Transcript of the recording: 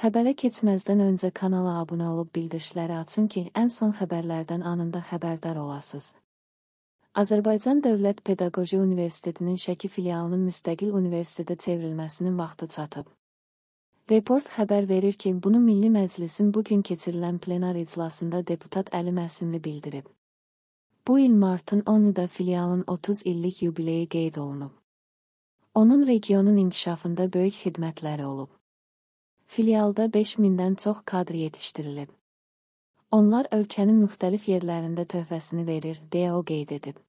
Xəbərə keçməzdən öncə kanala abunə olub bildirişləri açın ki, ən son xəbərlərdən anında xəbərdar olasınız. Azərbaycan Dövlət Pedaqoji Universitetinin Şəki filialının müstəqil universitetə çevrilməsinin vaxtı çatıb. Report xəbər verir ki, bunu Milli Məclisin bugün keçirilən plenar iclasında deputat Əli Məsimli bildirib. Bu il martın 10-da filialın 30 illik yubileyi qeyd olunub. Onun regionun inkişafında böyük xidmətləri olub. Filialda 5000-dən çox kadr yetişdirilib. Onlar ölkənin müxtəlif yerlərində töhfəsini verir, deyə o qeyd edib.